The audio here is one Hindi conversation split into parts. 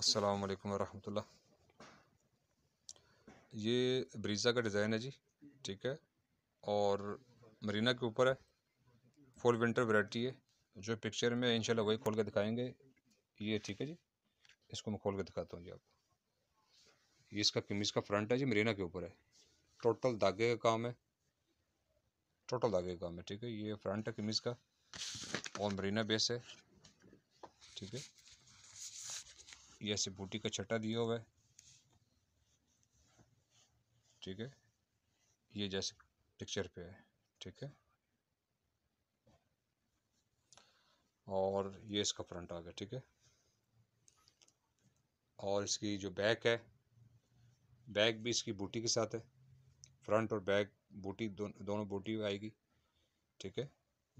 अस्सलाम वालेकुम रहमतुल्लाह ये ब्रीज़ा का डिज़ाइन है जी ठीक है और मरीना के ऊपर है फुल विंटर वैरायटी है जो पिक्चर में इंशाल्लाह वही खोल के दिखाएंगे ये ठीक है जी इसको मैं खोल के दिखाता हूँ जी आपको ये इसका कमीज़ का फ्रंट है जी मरीना के ऊपर है टोटल धागे का काम है टोटल धागे का काम है ठीक है ये फ्रंट है कमीज़ का और मरीना बेस है ठीक है ये ऐसे बूटी का छटा दिया हुआ है ठीक है ये जैसे पिक्चर पे है ठीक है और ये इसका फ्रंट आ गया ठीक है और इसकी जो बैक है बैक भी इसकी बूटी के साथ है फ्रंट और बैक बूटी दो, दोनों बूटी आएगी ठीक है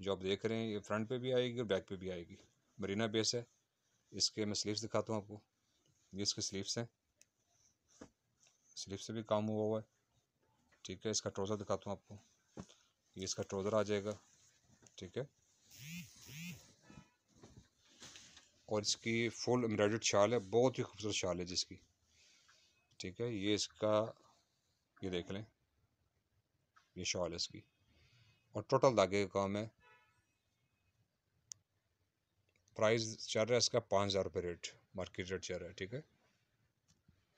जो आप देख रहे हैं ये फ्रंट पे भी आएगी और बैक पे भी आएगी मरीना बेस है इसके मैं स्लीव्स दिखाता हूँ आपको ये इसकी स्लीव्स है स्लीव से भी काम हुआ हुआ है ठीक है इसका ट्रोज़र दिखाता हूँ आपको ये इसका ट्रोज़र आ जाएगा ठीक है और इसकी फुल एम्ब्रॉयड शाल है बहुत ही खूबसूरत शाल है जिसकी ठीक है ये इसका ये देख लें ये शॉल है इसकी और टोटल धागे का काम है प्राइस चल रहा है इसका पाँच हज़ार रुपये रेट मार्केट रेट चल रहा है ठीक है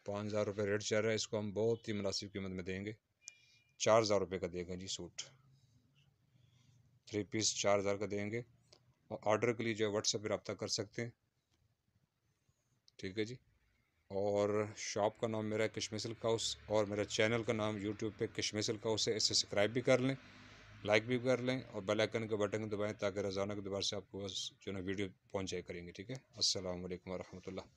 पाँच हज़ार रुपये रेट चल रहा है इसको हम बहुत ही मुनासिब कीमत में देंगे चार हज़ार रुपये का देंगे जी सूट थ्री पीस चार हज़ार का देंगे और ऑर्डर के लिए जो है व्हाट्सएप पर रबता कर सकते हैं ठीक है जी और शॉप का नाम मेरा है कश्मीर सिल्क हाउस और मेरा चैनल का नाम यूट्यूब पे कश्मीर सिल्क हाउस है इसे सब्सक्राइब भी कर लें लाइक भी कर लें और बेल आइकन के बटन दबाएं ताकि रोज़ाना के दोबारा से आपको बस जो है वीडियो पहुंचाई करेंगे ठीक है अस्सलाम वालेकुम रहमतुल्लाह